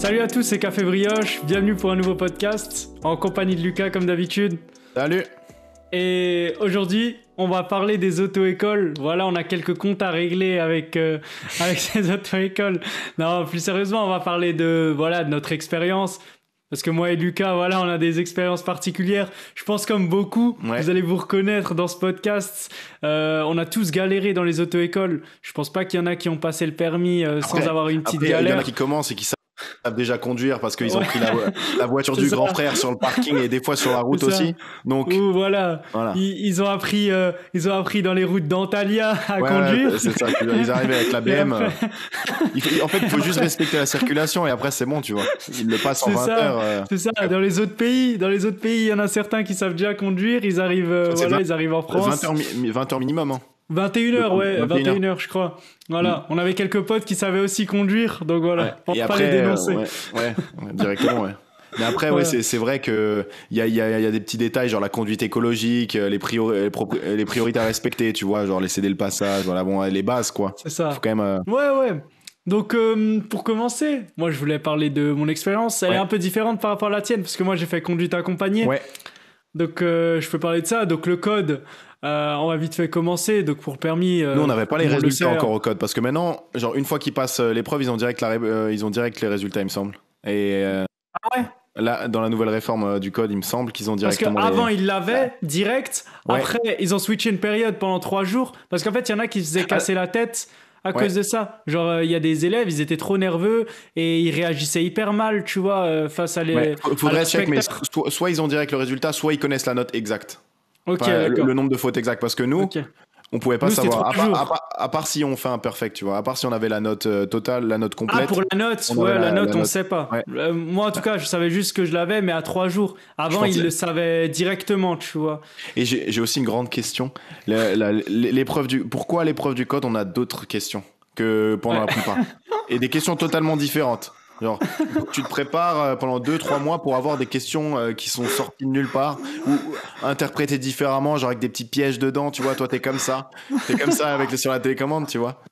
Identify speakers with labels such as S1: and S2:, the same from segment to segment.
S1: Salut à tous, c'est Café Brioche. Bienvenue pour un nouveau podcast en compagnie de Lucas comme d'habitude. Salut. Et aujourd'hui, on va parler des auto-écoles. Voilà, on a quelques comptes à régler avec, euh, avec ces auto-écoles. Non, plus sérieusement, on va parler de, voilà, de notre expérience. Parce que moi et Lucas, voilà, on a des expériences particulières. Je pense comme beaucoup, vous allez vous reconnaître dans ce podcast. Euh, on a tous galéré dans les auto-écoles. Je pense pas qu'il y en a qui ont passé le permis euh, sans avoir une petite galère. Il y en a qui
S2: commencent et qui savent déjà conduire parce qu'ils ont pris la, voiture du grand frère sur le parking et des fois sur la route aussi. Donc voilà,
S1: Ils, ont appris, euh, ils ont appris dans les routes d'Antalya à conduire. C'est ça, ils arrivent avec la BM. Euh.
S2: en fait, il faut juste respecter la circulation et après c'est bon, tu vois. Ils le passent en 20 heures. Euh.
S1: C'est ça. Dans les autres pays, dans les autres pays, il y en a certains qui savent déjà conduire. Ils arrivent, ils arrivent en France. 20 heures,
S2: 20 heures minimum. Hein.
S1: 21h, ouais, 21h, je crois. Voilà, mm. on avait quelques potes qui savaient aussi conduire, donc voilà, pour pas les dénoncer. ouais,
S2: directement, ouais. Mais après, ouais, c'est vrai qu'il y a, y, a, des petits détails, genre la conduite écologique, euh, les, les, priorités à respecter, tu vois, genre les céder le passage, voilà, bon, les bases, quoi. C'est ça. quand même. Euh,
S1: ouais, ouais. Donc, euh, pour commencer, moi, je voulais parler de mon expérience. Elle est un peu différente par rapport à la tienne, parce que moi, j'ai fait conduite accompagnée. Ouais. Donc, je peux parler de ça. Donc, le code, euh, on va vite fait commencer. Donc pour permis. Euh, Nous, on n'avait pas les résultats encore
S2: au code parce que maintenant, genre une fois qu'ils passent euh, l'épreuve, ils ont direct la, ils ont direct les résultats, il me semble. Et ah ouais. Là, dans la nouvelle réforme du code, il me semble qu'ils ont directement. Parce qu'avant, ils
S1: l'avaient direct. Après, ils ont switché une période pendant trois jours. Parce qu'en fait, il y en a qui se faisaient ah, casser la tête à cause de ça. Genre, il y a des élèves, ils étaient trop nerveux et ils réagissaient
S2: hyper mal, tu vois, face à les. Faudrait mais soit ils ont direct le résultat, soit ils connaissent la note exacte le, nombre de fautes exactes parce que nous, on pouvait pas savoir. À part, si on fait un perfect, tu vois. À part si on avait la note euh, totale, la note ah, complète. pour la note, ouais, la, note, on sait
S1: pas. Euh, moi, en tout cas, je savais juste que je l'avais, mais à trois jours. Avant, ils le savaient directement,
S2: tu vois. Et j'ai aussi une grande question. L'épreuve du, pourquoi l'épreuve du code, on a d'autres questions que pendant la plupart et des questions totalement différentes. Genre, tu te prépares euh, pendant 2-3 mois pour avoir des questions euh, qui sont sorties de nulle part ou interprétées différemment, genre avec des petits pièges dedans, tu vois. Toi, t'es comme ça. T'es comme ça avec, sur la télécommande, tu vois.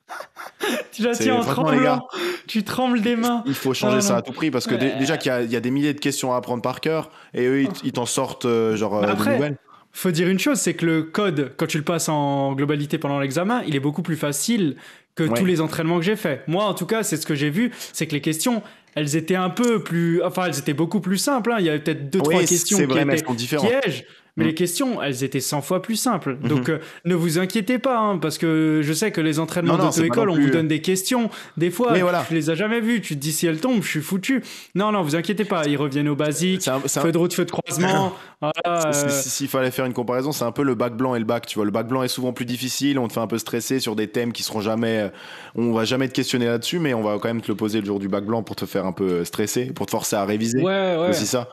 S1: Tu la tiens en tremblant.
S2: Tu trembles des mains. Il faut changer ça à tout prix parce que déjà qu'il y, a des milliers de questions à apprendre par cœur et eux, ils, t'en sortent euh, genre nouvelles.
S1: Faut dire une chose, c'est que le code, quand tu le passes en globalité pendant l'examen, il est beaucoup plus facile que tous les entraînements que j'ai fait Moi, en tout cas, c'est ce que j'ai vu, c'est que les questions, elles étaient un peu plus, enfin, elles étaient beaucoup plus simples. Hein. Il y avait peut-être deux, trois questions qui étaient pièges. Mais mm. les questions, elles étaient 100 fois plus simples. Mm-hmm. Donc euh, ne vous inquiétez pas, hein, parce que je sais que les entraînements d'auto-école, on vous euh, donne des questions. Des fois, mais voilà. tu les as jamais vues. Tu te dis si elles tombent, je suis foutu. Non, non, vous inquiétez pas. Ils reviennent aux basiques. feu de route, feu de croisement. Euh. S'il
S2: fallait faire une comparaison, c'est un peu le bac blanc et le bac. Tu vois, le bac blanc est souvent plus difficile. On te fait un peu stresser sur des thèmes qui seront jamais. On va jamais te questionner là-dessus, mais on va quand même te le poser le jour du bac blanc pour te faire un peu stresser, pour te forcer à réviser. Ouais, ouais. C'est ça.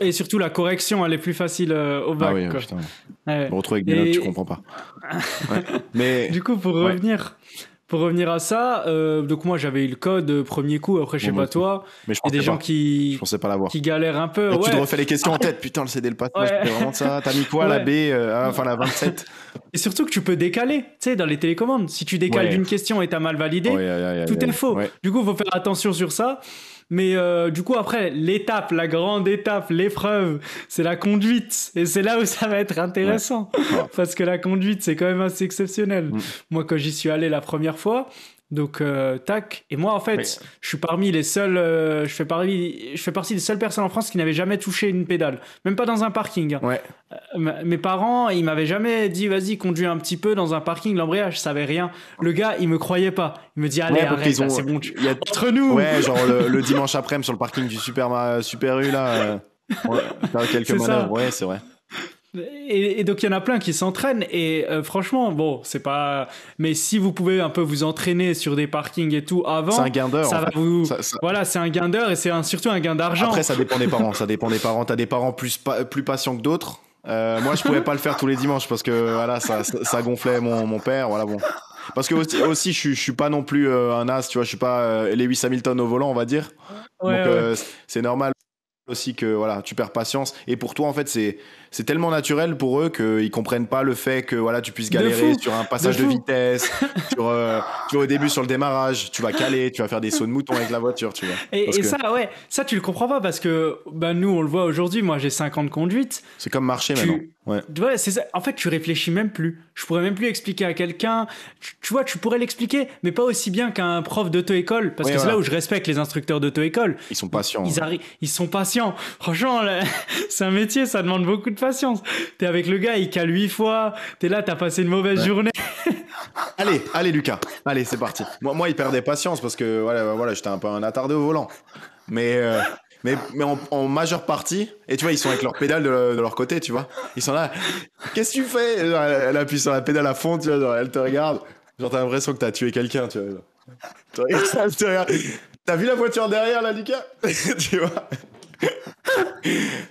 S1: et, surtout la correction, elle est plus facile. Euh, au ah bac. Ah putain. Ouais. avec des tu comprends
S2: pas. Mais...
S1: Du coup, pour revenir. Pour revenir à ça, euh, donc moi j'avais eu le code euh, premier coup, après je sais pas toi. Mais je Il des gens qui
S2: je pensais pas Qui
S1: galèrent un peu. tu te refais les questions en tête, putain le CD le passage, c'était vraiment ça. T'as mis quoi la B, enfin la 27 Et surtout que tu peux décaler, tu sais, dans les télécommandes. Si tu décales d'une question et t'as mal validé, tout est faux. Du coup, faut faire attention sur ça. Mais euh, du coup, après, l'étape, la grande étape, l'épreuve, c'est la conduite. Et c'est là où ça va être intéressant. Parce que la conduite, c'est quand même assez exceptionnel. Mm. Moi, quand j'y suis allé la première fois, donc, euh, tac. Et moi, en fait, je suis parmi les seuls. Euh, je, fais je fais partie des seules personnes en France qui n'avaient jamais touché une pédale. Même pas dans un parking. Hein. Euh, mes parents, ils m'avaient jamais dit, vas-y, conduis un petit peu dans un parking, l'embrayage, je savais rien. Le gars, il me croyait pas. Il me dit, allez, arrête, c'est bon.
S2: il Y a... Entre nous le, dimanche après-midi sur le parking du Super, Super U, là. quelques Ouais, c'est vrai.
S1: Et, donc il y en a plein qui s'entraînent et euh, franchement bon c'est pas mais si vous pouvez un peu vous entraîner sur des parkings et tout avant c'est un gain d'heure ça vous voilà c'est un gain d'heure
S2: et c'est surtout un gain d'argent après ça dépend des parents ça dépend des parents t'as des parents plus plus patients que d'autres euh, moi je pouvais pas le faire tous les dimanches parce que voilà ça, ça gonflait mon, mon père voilà bon parce que aussi, aussi je, suis pas non plus euh, un as, tu vois, je suis pas les 800 000 tonnes au volant, on va dire. Donc c'est normal aussi que voilà tu perds patience et pour toi en fait c'est c'est tellement naturel pour eux qu'ils comprennent pas le fait que voilà tu puisses galérer sur un passage de, vitesse sur, tu euh, vois au début sur le démarrage tu vas caler tu vas faire des sauts de mouton avec la voiture tu vois et, ça
S1: ouais ça tu le comprends pas parce que ben nous on le voit aujourd'hui moi j'ai 50 conduites c'est comme marcher maintenant Ouais. Voilà, c'est ça. En fait, tu réfléchis même plus. Je pourrais même plus expliquer à quelqu'un. Tu, vois, tu pourrais l'expliquer, mais pas aussi bien qu'un prof d'auto-école, parce que c'est là où je respecte les instructeurs d'auto-école.
S2: Ils sont patients. Ils, hein.
S1: arrivent. ils sont patients. Franchement, c'est un métier, ça demande beaucoup de patience. T'es avec le gars, il cale huit fois. T'es là, t'as passé une mauvaise journée.
S2: allez, allez, Lucas. Allez, c'est parti. Moi, moi, il perdait patience parce que voilà, voilà, j'étais un peu un attardé au volant. Mais euh, mais, mais en, majeure partie, et tu vois, ils sont avec leur pédale de, leur côté, tu vois. Ils sont là, qu'est-ce que tu fais elle, appuie sur la pédale à fond, tu vois, elle te regarde. Genre, t'as l'impression que t'as tué quelqu'un, tu vois. T'as vu la voiture derrière, là, Lucas Tu vois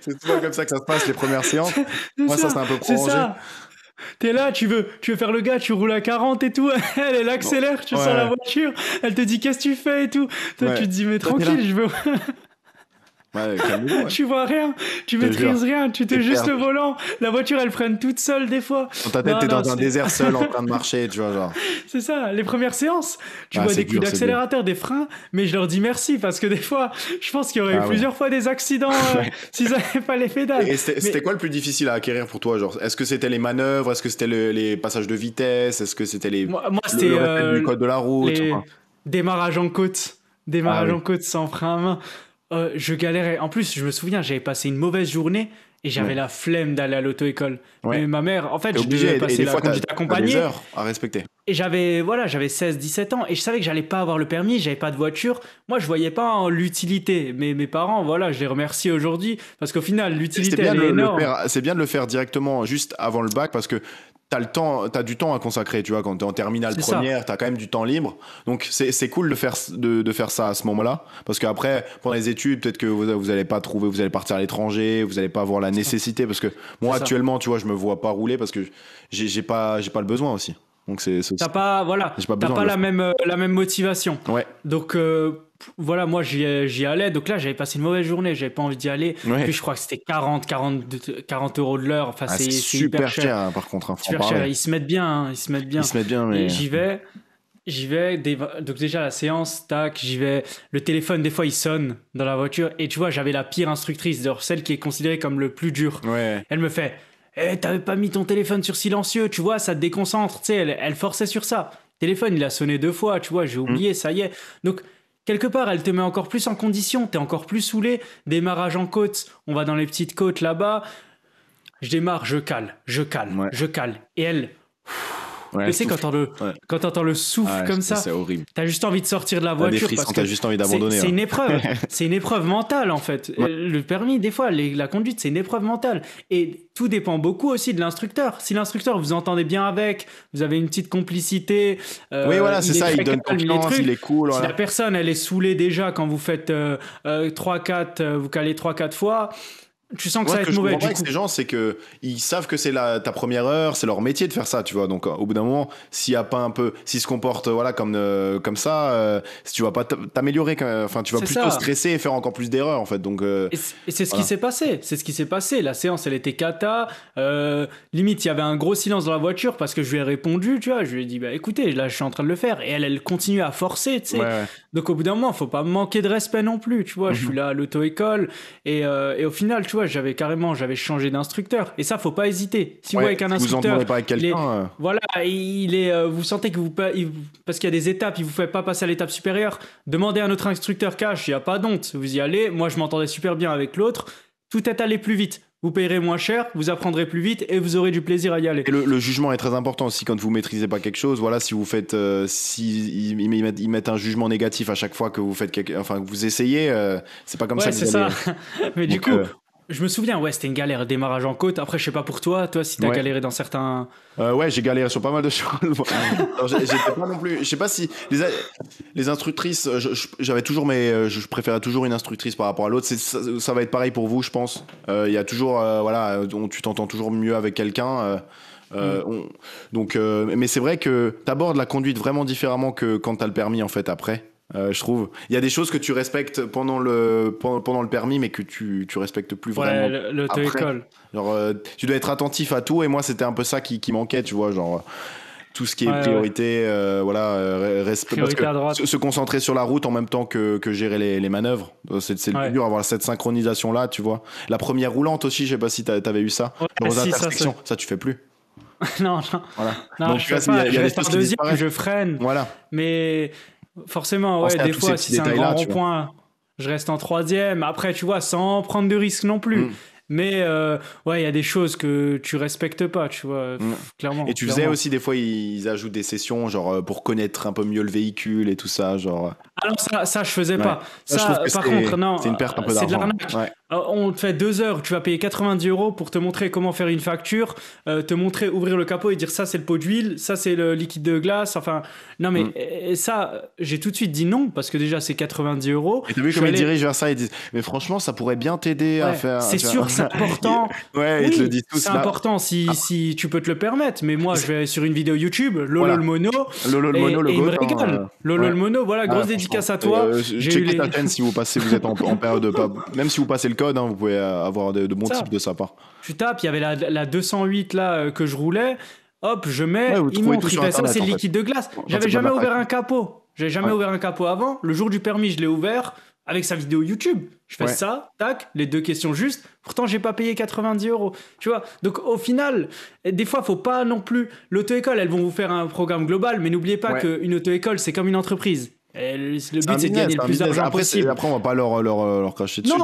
S2: C'est souvent comme ça que ça se passe, les premières séances.
S1: Moi, ça, c'est un peu prolongé. T'es là, tu veux, tu veux faire le gars, tu roules à 40 et tout. Elle, elle accélère, tu sens sors la voiture. Elle te dit qu'est-ce que tu fais et tout. Toi, tu te dis mais tranquille, je veux.
S2: tu
S1: vois rien, tu maîtrises rien, tu t'es juste le volant. La voiture, elle freine toute seule des fois. Dans ta tête, t'es dans un désert seul en train de
S2: marcher, tu vois genre.
S1: C'est ça. Les premières séances, tu ah, vois des coups d'accélérateur, des freins, mais je leur dis merci parce que des fois, je pense qu'il y aurait eu ah plusieurs fois des accidents si euh, s'ils n'avaient pas les pédales. Et c'était quoi
S2: le plus difficile à acquérir pour toi, genre Est-ce que c'était les manœuvres Est-ce que c'était les passages de vitesse Est-ce que c'était les moi, c'était le, euh, code de la route
S1: Démarrage en côte, démarrage ah en côte sans frein à main. Euh, je galérais. En plus, je me souviens, j'avais passé une mauvaise journée et j'avais la flemme d'aller à l'auto-école. Mais ma mère, en fait, je devais passer la conduite accompagnée. à respecter. Et j'avais voilà, j'avais 16 17 ans et je savais que j'allais pas avoir le permis, j'avais pas de voiture. Moi, je voyais pas l'utilité. Mais mes parents, voilà, je les remercie aujourd'hui parce qu'au final, l'utilité elle est énorme.
S2: C'est bien de le faire directement juste avant le bac parce que t'as le temps, t'as du temps à consacrer, tu vois, quand t'es en terminale première, t'as quand même du temps libre. Donc c'est cool de faire de, de, faire ça à ce moment-là, parce qu'après pendant les études, peut-être que vous vous allez pas trouver, vous allez partir à l'étranger, vous allez pas avoir la nécessité, parce que moi actuellement, tu vois, je me vois pas rouler parce que j'ai pas j'ai pas le besoin aussi. Donc c'est t'as
S1: pas voilà, pas, la même euh, la même motivation. Ouais. Donc euh, voilà, moi j'y allais, donc là j'avais passé une mauvaise journée, j'avais pas envie d'y aller. et Puis je crois que c'était 40, 40, 40 euros de l'heure. Enfin, ah, c'est super, cher, hein, par contre. Hein, super cher. Ils se mettent bien, hein. ils se mettent bien. Ils se mettent bien, mais... J'y vais, j'y vais. Donc déjà la séance, tac, j'y vais. Le téléphone, des fois, il sonne dans la voiture. Et tu vois, j'avais la pire instructrice, de celle qui est considérée comme le plus dur. Elle me fait eh, t'avais pas mis ton téléphone sur silencieux, tu vois, ça te déconcentre. Tu sais, elle, forçait sur ça. téléphone, il a sonné deux fois, tu vois, j'ai mmh. oublié, ça y est. Donc quelque part, elle te met encore plus en condition, t'es encore plus saoulé. Démarrage en côte, on va dans les petites côtes là-bas. Je démarre, je cale, je cale, je cale. Et elle, tu sais, quand t'entends le, le souffle comme ça, T'as juste envie de sortir de la voiture. T'as juste C'est une hein. épreuve. c'est une épreuve mentale, en fait. Le permis, des fois, la conduite, c'est une épreuve mentale. Et tout dépend beaucoup aussi de l'instructeur. Si l'instructeur, vous entendez bien avec, vous avez une petite complicité. Euh, oui, voilà, c'est ça, il donne confiance, il est cool. Si la personne, elle est saoulée déjà quand vous faites 3-4, euh, euh, vous calez 3-4 fois. Tu sens que ça va être que mauvais. Du coup. Avec ces
S2: gens, c'est que ils savent que c'est ta première heure, c'est leur métier de faire ça, tu vois. Donc, au bout d'un moment, s'il y a pas un peu, s'ils se comportent, voilà, comme euh, comme ça, si euh, tu vas pas t'améliorer. Enfin, tu vas plutôt stresser et faire encore plus d'erreurs, en fait. Donc, euh, et
S1: c'est ce qui s'est passé. C'est ce qui s'est passé. La séance, elle était cata. limite, il y avait un gros silence dans la voiture parce que je lui ai répondu, tu vois. Je lui ai dit, bah écoutez, là, je suis en train de le faire. Et elle, elle continue à forcer, tu sais. Donc, au bout d'un moment, faut pas manquer de respect non plus, tu vois. Je suis mhm. là à l'auto-école et, et au final, tu vois j'avais carrément, j'avais changé d'instructeur. Et ça, faut pas hésiter. Si vous avec un instructeur, vous pas avec quelqu'un. Euh. Voilà, il est, euh, vous sentez que vous, parce qu'il y a des étapes, il vous fait pas passer à l'étape supérieure. Demandez à un autre instructeur cash, il y a pas d'honte. Vous y allez. Moi, je m'entendais super bien avec l'autre. Tout est allé plus vite. Vous payerez moins cher, vous apprendrez plus vite et vous aurez du plaisir à y aller. le,
S2: jugement est très important aussi quand vous maîtrisez pas quelque chose. Voilà, si vous faites, euh, si ils, mettent, un jugement négatif à chaque fois que vous faites, enfin que vous essayez, c'est pas comme ça
S1: Mais du coup, je me souviens, ouais, c'était une galère, démarrage en côte. Après, je sais pas pour toi, toi, si t'as galéré dans certains.
S2: Euh, ouais, j'ai galéré sur pas mal de choses. J'étais non plus. Je sais pas si les, les instructrices, euh, j'avais toujours mes, euh, je préférais toujours une instructrice par rapport à l'autre. Ça, ça, va être pareil pour vous, je pense. Il y a toujours, voilà, on, tu t'entends toujours mieux avec quelqu'un. Mm. donc, mais c'est vrai que tu abordes la conduite vraiment différemment que quand t'as as le permis, en fait, après. Euh, je trouve. Il y a des choses que tu respectes pendant le, pendant, le permis, mais que tu, tu respectes plus vraiment. Ouais, l'auto-école. Euh, tu dois être attentif à tout, et moi, c'était un peu ça qui, qui manquait, tu vois, genre. Euh, tout ce qui est priorité, voilà, se, concentrer sur la route en même temps que, que gérer les, les manœuvres, c'est le plus dur, avoir cette synchronisation là, tu vois. La première roulante aussi, je sais pas si tu avais eu ça. Dans si, intersections, ça, tu fais plus.
S1: non, non. Voilà.
S2: non je, pas, y a, reste deuxième, je freine.
S1: Voilà. Mais Forcément, ouais, des fois, si c'est un grand rond-point, je reste en troisième. Après, tu vois, sans prendre de risques non plus. Mm. Mais euh, ouais, il y a des choses que tu respectes pas, tu vois, mm. clairement. Et tu faisais aussi
S2: des fois, ils ajoutent des sessions, genre euh, pour connaître un peu mieux le véhicule et tout ça, genre.
S1: Alors ça, ça je faisais pas. Ça, par contre, non. C'est une perte un euh, peu C'est de l'arnaque. Euh, on te fait deux heures, tu vas payer 90 euros pour te montrer comment faire une facture, euh, te montrer ouvrir le capot et dire ça c'est le pot d'huile, ça c'est le liquide de glace. Enfin, non mais mm. ça, j'ai tout de suite dit non parce que déjà c'est 90 euros. Et t'as vu comme ils dirigent
S2: vers ça, ils disent mais franchement ça pourrait bien t'aider à faire. C'est sûr, c'est important. ouais, oui, te le disent C'est important
S1: si, ah. si tu peux te le permettre. Mais moi je vais sur une vidéo YouTube, Lolo le mono, Lolo le mono, le, hein, Lolo mono, voilà ah, grosse dédicace casse oh. à toi. Euh, j'ai checkez les... ta si
S2: vous passez, vous êtes en, période de Même si vous passez le code, hein, vous pouvez euh, avoir de, bons types de sa part.
S1: Tu tapes, il y avait la, 208 là euh, que je roulais. Hop, je mets. Ouais, immonde, ça, c'est liquide de glace. J'avais jamais ouvert un capot. J'avais jamais ouvert un capot avant. Le jour du permis, je l'ai ouvert avec sa vidéo YouTube. Je fais ça, tac, les deux questions justes. Pourtant, j'ai pas payé 90 euros. Tu vois Donc, au final, des fois, faut pas non plus. L'auto-école, elles vont vous faire un programme global, mais n'oubliez pas qu'une auto-école, c'est comme une entreprise le but c'est de gagner le plus d'argent possible. Après,
S2: on va pas leur, leur, euh, leur cracher dessus.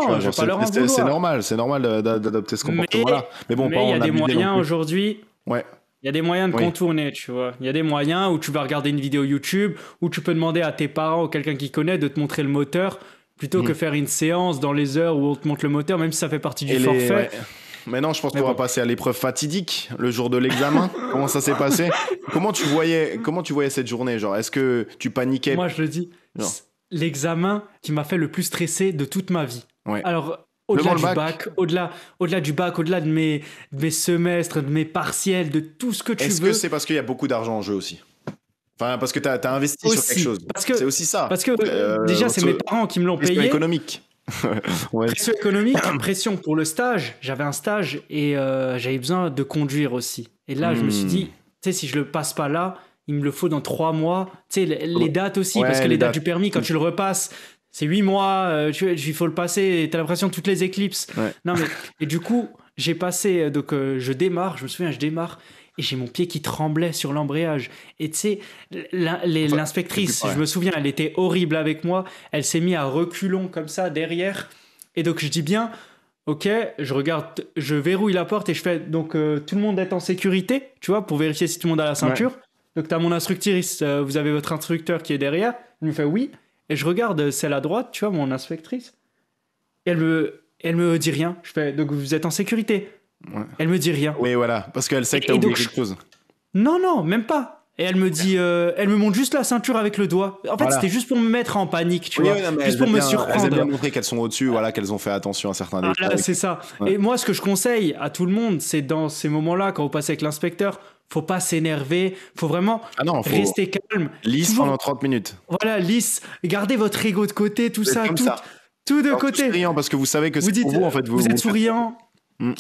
S2: C'est normal, c'est normal d'adopter ce comportement-là. Mais, bon, il y a des moyens
S1: aujourd'hui. Il y a des moyens de contourner, tu vois. Il y a des moyens où tu vas regarder une vidéo YouTube, où tu peux demander à tes parents ou quelqu'un qui connaît de te montrer le moteur, plutôt que mm. faire une séance dans les heures où on te montre le moteur, même si ça fait partie du forfait.
S2: Mais je pense qu'on va passer à l'épreuve fatidique, le jour de l'examen. comment ça s'est passé Comment tu voyais comment tu voyais cette journée Genre, est-ce que tu paniquais Moi, je le dis.
S1: L'examen qui m'a fait le plus stresser de toute ma vie.
S2: Alors, au-delà du bac,
S1: au-delà, au du bac, au-delà de mes,
S2: semestres, de mes partiels, de tout ce que tu veux. Est-ce que c'est parce qu'il y a beaucoup d'argent en jeu aussi Enfin, parce que tu as, investi sur quelque chose. c'est aussi ça. Parce que euh, déjà, c'est mes parents
S1: qui me l'ont payé. économique ouais. Pression économique, pression pour le stage. J'avais un stage et euh, j'avais besoin de conduire aussi. Et là, je me suis hmm. dit, tu sais, si je le passe pas là, il me le faut dans trois mois. Tu sais, les, dates aussi, parce que les, dates, du permis, quand tu le repasses, c'est huit mois, euh, tu, il faut le passer. tu as l'impression toutes les éclipses. Non mais et du coup, j'ai passé euh, donc je démarre. Je me souviens, je démarre et j'ai mon pied qui tremblait sur l'embrayage. Et tu sais, l'inspectrice, je me souviens, elle était horrible avec moi. Elle s'est mise à reculons comme ça derrière. Et donc je dis bien, ok, je regarde, je verrouille la porte et je fais, donc euh, tout le monde est en sécurité, tu vois, pour vérifier si tout le monde a la ceinture. Donc tu as mon instructrice, euh, vous avez votre instructeur qui est derrière. Il me fait oui. Et je regarde euh, c'est à droite, tu vois, mon inspectrice. elle me, elle me dit rien. Je fais, donc vous êtes en sécurité.
S2: Elle me dit rien. Oui, voilà, parce qu'elle sait que t'as oublié donc, quelque chose.
S1: Non, non, même pas. Et elle me dit, euh, elle me montre juste la ceinture avec le doigt. En fait, c'était juste pour me mettre en panique, tu vois, juste pour me surprendre. Elles bien
S2: montré qu'elles sont au-dessus, voilà, qu'elles ont fait attention à certains détails. Ah, c'est ça. Et
S1: moi, ce que je conseille à tout le monde, c'est dans ces moments-là, quand vous passez avec l'inspecteur, faut pas s'énerver, faut vraiment ah rester calme.
S2: Lisse pendant 30 minutes. Voilà, lisse. Gardez votre ego de côté, tout ça, tout, tout, de côté. Souriant parce que vous savez que c'est vous Vous, êtes souriant. Mm.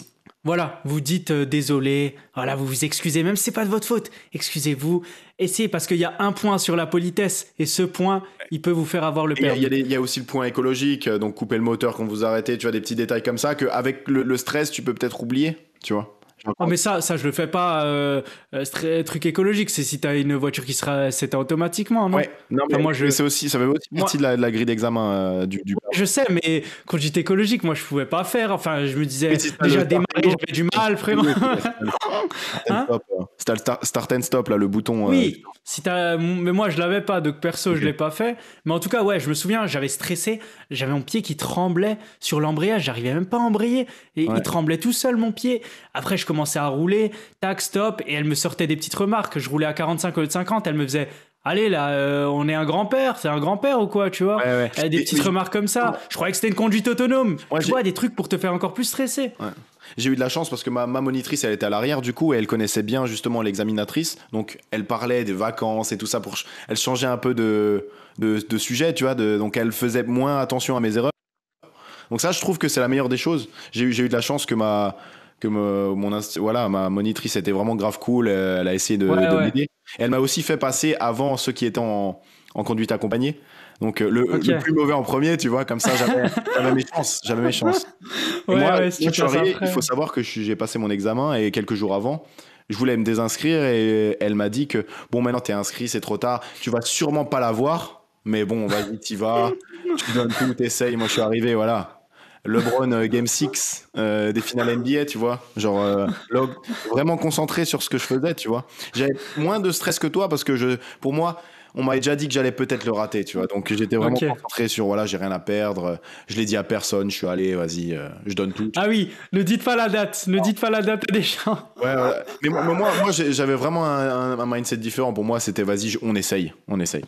S1: Voilà, vous dites euh, désolé, voilà, vous vous excusez, même si c'est pas de votre faute, excusez-vous. Essayez parce qu'il y a un point sur la politesse et ce point, il peut vous faire avoir le père. Il
S2: y, a aussi le point écologique, euh, donc couper le moteur quand vous arrêtez, tu vois, des petits détails comme ça, qu'avec le stress, tu peux peut-être oublier, tu vois. Non,
S1: ah, mais ça, ça, je le fais pas. Euh, euh, truc écologique, c'est si tu as une voiture qui sera c'est automatiquement, non ouais.
S2: Non, moi, je... c'est aussi, ça fait aussi partie de, la, grille d'examen euh, du, Je sais, mais
S1: quand j'étais écologique, moi, je pouvais pas faire. Enfin, je me disais, déjà démarrer, j'avais du mal, vraiment.
S2: C'était le start and stop, là, le bouton. Euh, oui,
S1: si mais moi je l'avais pas, donc perso je l'ai pas fait. Mais en tout cas, ouais, je me souviens, j'avais stressé, j'avais mon pied qui tremblait sur l'embrayage, j'arrivais même pas à embrayer. Et il tremblait tout seul, mon pied. Après, je commençais à rouler, tac, stop, et elle me sortait des petites remarques. Je roulais à 45 au lieu de 50, elle me faisait Allez là, euh, on est un grand-père, c'est un grand-père ou quoi, tu vois eh, Des petites remarques comme ça. Je croyais que c'était une
S2: conduite autonome. tu vois, des trucs pour te faire encore plus stresser. J'ai eu de la chance parce que ma, monitrice, elle était à l'arrière du coup et elle connaissait bien justement l'examinatrice. Donc elle parlait des vacances et tout ça pour. Elle changeait un peu de, de, sujet, tu vois. De, donc elle faisait moins attention à mes erreurs. Donc ça, je trouve que c'est la meilleure des choses. J'ai eu de la chance que ma me, mon voilà ma monitrice était vraiment grave cool euh, elle a essayé de, m'aider elle m'a aussi fait passer avant ceux qui étaient en, conduite accompagnée donc euh, le, plus mauvais en premier tu vois comme ça j'avais mes chances j'avais mes chances moi, il faut savoir que j'ai passé mon examen et quelques jours avant je voulais me désinscrire et euh, elle m'a dit que bon maintenant t'es inscrit c'est trop tard tu vas sûrement pas l'avoir mais bon vas-y t'y vas tu donnes tout t'essayes moi je suis arrivé voilà LeBron euh, Game 6 euh, des finales NBA, tu vois. Genre, euh, vraiment concentré sur ce que je faisais, tu vois. J'avais moins de stress que toi parce que je, pour moi, on m'avait déjà dit que j'allais peut-être le rater, tu vois. Donc j'étais vraiment concentré sur voilà, j'ai rien à perdre. Je l'ai dit à personne. Je suis allé, vas-y, je donne tout. Ah oui, ne dites pas la date. Ne dites pas la date des gens. Ouais, Mais moi, moi, j'avais vraiment un, mindset différent. Pour moi, c'était vas-y, on essaye, on essaye.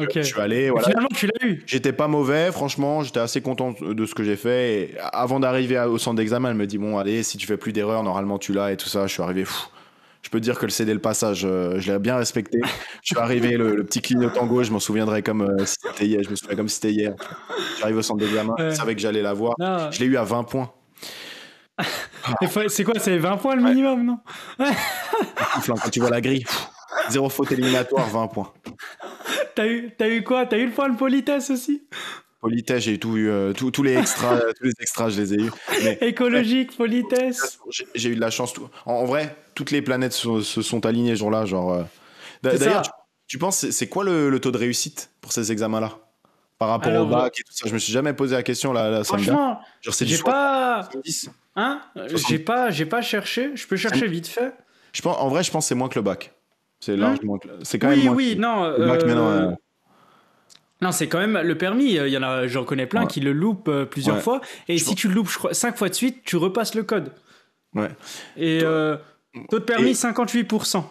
S2: Euh, je suis allé. Finalement, tu l'as eu. J'étais pas mauvais, franchement, j'étais assez content de ce que j'ai fait. avant d'arriver au centre d'examen, elle me dit bon, allez, si tu fais plus d'erreurs, normalement tu l'as et tout ça. Je suis arrivé. fou je peux te dire que le CD le passage, euh, je l'ai bien respecté. Je suis arrivé, le, petit clignotant gauche, je m'en souviendrai comme euh, si c'était hier. Je me comme si c'était J'arrive au centre d'examen, je savais que j'allais la voir. Je l'ai eu à 20 points. c'est quoi, c'est 20 points le minimum, non Quand tu vois la grille, zéro faute éliminatoire, 20 points. T'as eu, eu quoi T'as eu le point de politesse aussi Politesse, j'ai eu, euh, tous les extras, tous les extras, je les ai eu. Écologique,
S1: politesse.
S2: J'ai eu de la chance. Tout, en, vrai, toutes les planètes se, sont alignées ce jour-là. Genre, euh. D'ailleurs, tu, penses, c'est quoi le, taux de réussite pour ces examens-là Par rapport au bac et tout ça, je me suis jamais posé la question là. là franchement, j'ai
S1: pas. Hein J'ai
S2: pas, pas cherché, je peux chercher vite fait. Je pense, en vrai, je pense que c'est moins que le bac. C'est hein C'est quand même. Moins oui, non. Euh, euh.
S1: Non, c'est quand même le permis. Euh, il y en a, j'en connais plein qui le loupent plusieurs fois. Et si tu le loupes, cinq 5 fois de suite, tu repasses le code. Ouais. Et taux, de permis, 58%.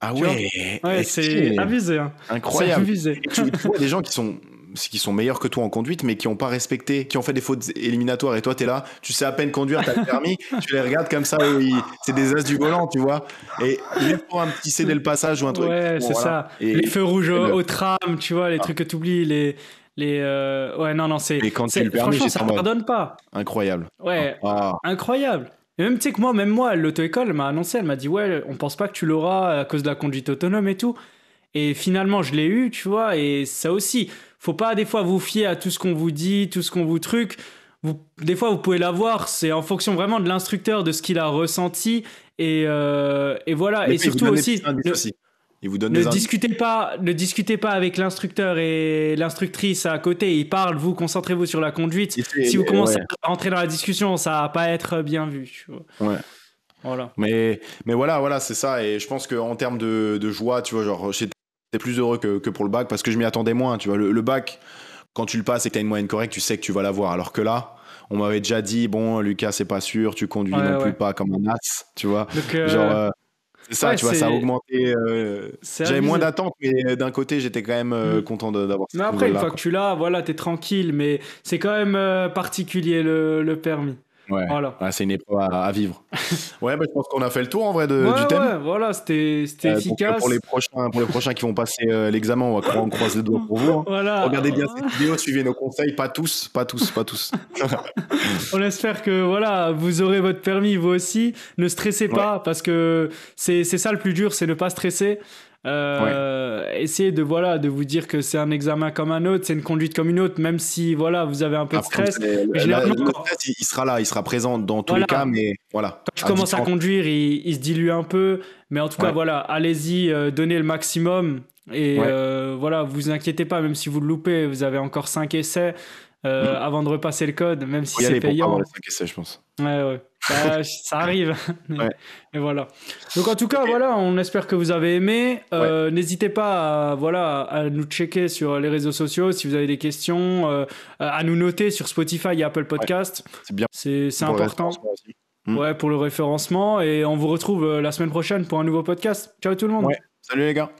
S2: Ah ouais, c'est abusé. Hein. Incroyable. tu vois des gens qui sont qui sont meilleurs que toi en conduite, mais qui n'ont pas respecté, qui ont fait des fautes éliminatoires, et toi, tu es là, tu sais à peine conduire, tu as le permis, tu les regardes comme ça, c'est des as du volant, tu vois. Et juste pour un petit céder le passage ou un truc. Ouais, c'est ça. les feux rouges au, tram,
S1: tu vois, les ah. trucs que tu oublies, les. Les euh, Ouais, non, non, c'est. Et quand tu le permis, franchement, ça ne pardonne pas.
S2: Incroyable. Ouais, ah.
S1: incroyable. Et même, tu sais que moi, même moi, l'auto-école m'a annoncé, elle m'a dit, ouais, on pense pas que tu l'auras à cause de la conduite autonome et tout. Et finalement, je l'ai eu, tu vois, et ça aussi faut pas des fois vous fier à tout ce qu'on vous dit, tout ce qu'on vous truc. Vous, des fois, vous pouvez l'avoir, c'est en fonction vraiment de l'instructeur, de ce qu'il a ressenti. Et, euh, voilà. et surtout aussi.
S2: Ne, Il vous donne ne discutez
S1: pas, ne discutez pas avec l'instructeur et l'instructrice à côté. Ils parlent, vous concentrez-vous sur la conduite. si vous commencez à entrer dans la discussion, ça va pas être bien vu. Ouais. Voilà.
S2: Mais, mais voilà, voilà, c'est ça. Et je pense qu'en termes de, de, joie, tu vois, genre, T'es plus heureux que, pour le bac parce que je m'y attendais moins. Tu vois, le, bac, quand tu le passes et que t'as une moyenne correcte, tu sais que tu vas l'avoir. Alors que là, on m'avait déjà dit, bon, Lucas, c'est pas sûr, tu conduis non plus pas comme un as, tu vois. Euh, Genre, euh, c'est ça, tu vois, ça a augmenté. Euh, j'avais moins d'attentes, mais d'un côté, j'étais quand même mm. content d'avoir ça. Mais après, une fois que
S1: tu l'as, voilà, t'es tranquille, mais c'est quand même particulier le permis.
S2: Ouais. Ah, c'est une épreuve à, vivre. ouais, bah, je pense qu'on a fait le tour en vrai du thème. voilà, c'était euh, efficace. Pour, les prochains, pour les prochains qui vont passer euh, l'examen, on, croise les doigts pour vous. Hein. Regardez bien cette vidéo, suivez nos conseils, pas tous, pas tous, pas tous.
S1: on espère que voilà, vous aurez votre permis vous aussi. Ne stressez pas parce que c'est ça le plus dur, c'est ne pas stresser. Euh, essayez de voilà de vous dire que c'est un examen comme un autre, c'est une conduite comme une autre, même si voilà vous avez un peu de stress. il
S2: sera là, il sera présent dans tous les cas, mais voilà. Quand tu commences à
S1: conduire, il, se dilue un peu, mais en tout cas voilà, allez-y, euh, donnez le maximum et euh, voilà, vous inquiétez pas, même si vous le loupez, vous avez encore 5 essais. Euh, avant de repasser le code, même si c'est payant.
S2: je pense.
S1: Ouais, ouais. Bah, ça, arrive. ouais. Et voilà. Donc en tout cas, voilà, on espère que vous avez aimé. Euh, n'hésitez pas à, voilà, à nous checker sur les réseaux sociaux si vous avez des questions, euh, à nous noter sur Spotify et Apple Podcast. C'est bien. C'est important. Hmm. Ouais, pour le référencement. Et on vous retrouve la semaine prochaine pour un nouveau podcast. Ciao tout le monde.
S2: Salut les gars.